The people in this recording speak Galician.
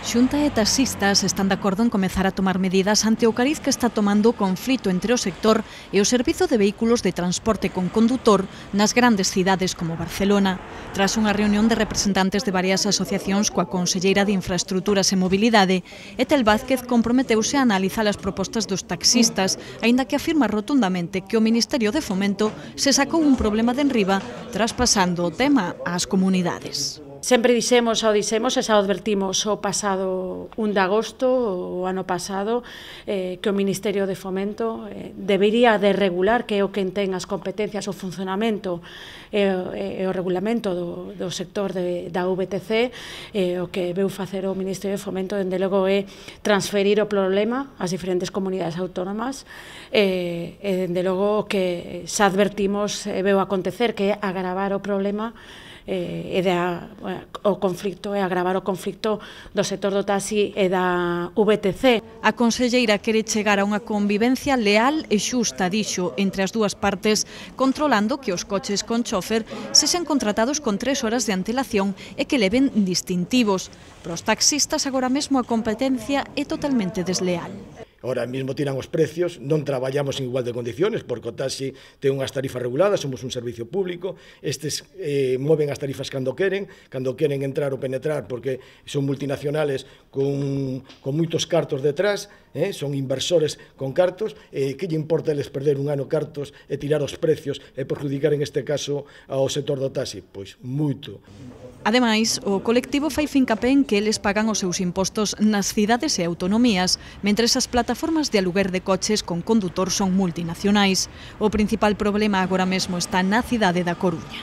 Xunta e taxistas están de acordo en comezar a tomar medidas ante o cariz que está tomando o conflito entre o sector e o servizo de vehículos de transporte con condutor nas grandes cidades como Barcelona. Tras unha reunión de representantes de varias asociacións coa Conselleira de Infraestructuras e Mobilidade, Etel Vázquez comprometeuse a analizar as propostas dos taxistas, aínda que afirma rotundamente que o Ministerio de Fomento se sacou un problema de enriba traspasando o tema ás comunidades. Sempre dixemos ao dixemos e xa advertimos o pasado 1 de agosto, o ano pasado, eh, que o Ministerio de Fomento eh, debería de regular que é o que ten as competencias o funcionamento e, eh, eh, o regulamento do, do sector de, da VTC, eh, o que veu facer o Ministerio de Fomento, dende logo, é transferir o problema ás diferentes comunidades autónomas, eh, e dende logo que xa advertimos, eh, veu acontecer que é agravar o problema eh, e de a, o conflicto e agravar o conflicto do sector do taxi e da VTC. A conselleira quere chegar a unha convivencia leal e xusta, dixo, entre as dúas partes, controlando que os coches con chofer sexen contratados con tres horas de antelación e que leven distintivos. Para os taxistas agora mesmo a competencia é totalmente desleal. Ora mesmo tiran os precios, non traballamos en igual de condiciones, porque o taxi ten unhas tarifas reguladas, somos un servicio público, estes eh, moven as tarifas cando queren, cando queren entrar ou penetrar, porque son multinacionales con, con moitos cartos detrás, eh, son inversores con cartos, eh, que lle importa les perder un ano cartos e tirar os precios e perjudicar en este caso ao sector do taxi? Pois moito. Ademais, o colectivo fai fincapé en que eles pagan os seus impostos nas cidades e autonomías, mentre as plataformas de aluguer de coches con condutor son multinacionais. O principal problema agora mesmo está na cidade da Coruña.